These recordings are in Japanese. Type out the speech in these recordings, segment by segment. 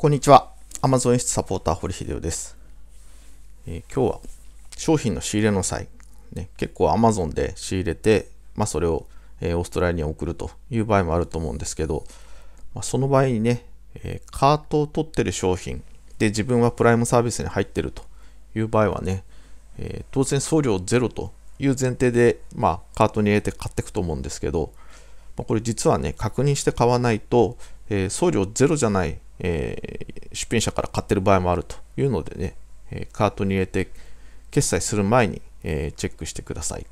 こんにちは。Amazon 室サポーター、堀秀夫です、えー、今日は商品の仕入れの際、ね、結構 Amazon で仕入れて、まあ、それを、えー、オーストラリアに送るという場合もあると思うんですけど、まあ、その場合にね、えー、カートを取ってる商品で自分はプライムサービスに入ってるという場合はね、え当然送料ゼロという前提で、まあ、カートに入れて買っていくと思うんですけど、まあ、これ実はね、確認して買わないと、え送料ゼロじゃないえー、出品者から買ってる場合もあるというのでね、えカートに入れて決済する前に、えチェックしてください。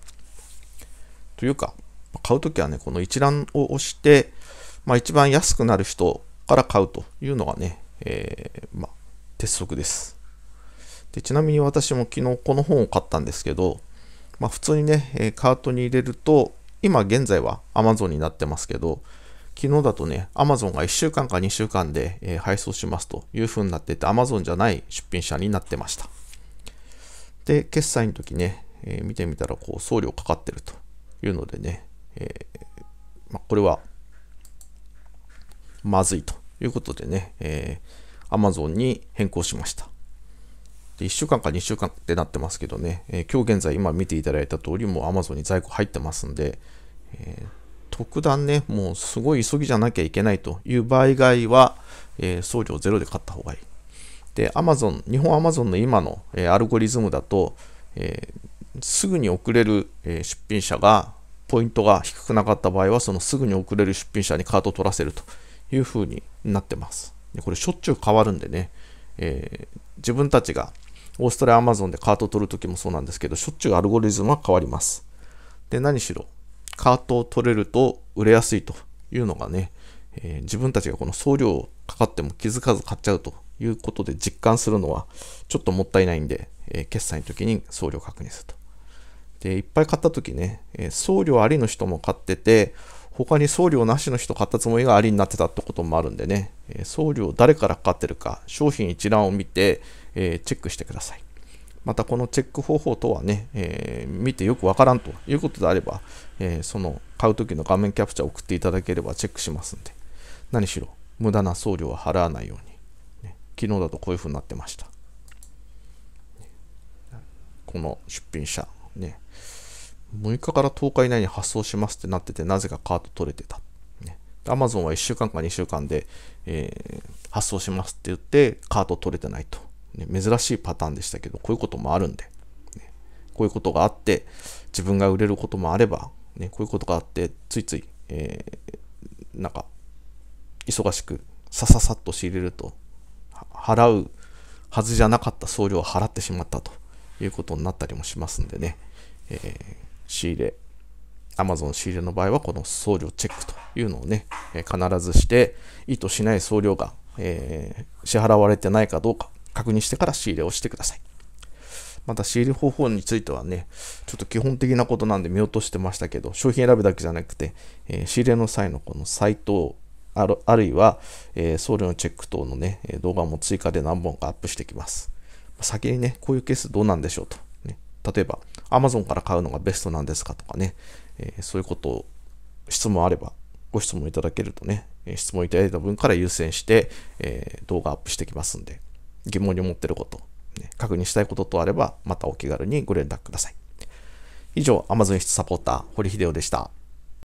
というか、買うときはね、この一覧を押して、まあ、一番安くなる人から買うというのがね、えー、まあ、鉄則ですで。ちなみに私も昨日この本を買ったんですけど、まあ、普通にね、カートに入れると、今現在は Amazon になってますけど、昨日だとね、Amazon が1週間か2週間で、えー、配送しますという風になってて、Amazon じゃない出品者になってました。で、決済の時ね、えー、見てみたらこう送料かかってるというのでね、えー、まあ、これはまずいということでね、えー、Amazon に変更しました。で1週間か2週間ってなってますけどね、えー、今日現在今見ていただいた通りも Amazon に在庫入ってますんで、えー特段ね、もうすごい急ぎじゃなきゃいけないという場合以外は、えー、送料ゼロで買った方がいい。で、Amazon、日本アマゾンの今の、えー、アルゴリズムだと、えー、すぐに送れる、え出品者が、ポイントが低くなかった場合は、そのすぐに送れる出品者にカートを取らせるという風になってます。でこれしょっちゅう変わるんでね、え自分たちがオーストラリアアマゾンでカートを取るときもそうなんですけど、しょっちゅうアルゴリズムは変わります。で、何しろ、カートを取れると売れやすいというのがね、えー、自分たちがこの送料かかっても気づかず買っちゃうということで実感するのはちょっともったいないんで、えー、決済の時に送料確認すると。で、いっぱい買った時ね、え送料ありの人も買ってて、他に送料なしの人買ったつもりがありになってたってこともあるんでね、え送料誰からかかってるか、商品一覧を見て、えチェックしてください。またこのチェック方法等はね、えー、見てよくわからんということであれば、えー、その買う時の画面キャプチャーを送っていただければチェックしますんで、何しろ無駄な送料は払わないように、ね、昨日だとこういうふうになってました。この出品者、ね、6日から10日以内に発送しますってなってて、なぜかカート取れてた。Amazon は1週間か2週間で、えー、発送しますって言って、カート取れてないと。ね、珍しいパターンでしたけど、こういうこともあるんで、ね、こういうことがあって、自分が売れることもあれば、ね、こういうことがあって、ついつい、えー、なんか、忙しく、さささっと仕入れると、払うはずじゃなかった送料を払ってしまったということになったりもしますんでね、えー、仕入れ、Amazon 仕入れの場合は、この送料チェックというのをね、必ずして、意図しない送料が、えー、支払われてないかどうか、確認してから仕入れをしてください。また仕入れ方法についてはね、ちょっと基本的なことなんで見落としてましたけど、商品選ぶだけじゃなくて、えー、仕入れの際のこのサイトあるあるいは、えー、送料のチェック等のね、動画も追加で何本かアップしてきます。先にね、こういうケースどうなんでしょうと。ね、例えば、Amazon から買うのがベストなんですかとかね、えー、そういうことを質問あれば、ご質問いただけるとね、質問いただいた分から優先して、え動画アップしてきますんで、疑問に思ってること、ね、確認したいこととあれば、またお気軽にご連絡ください。以上、Amazon 室サポーター、堀秀夫でした。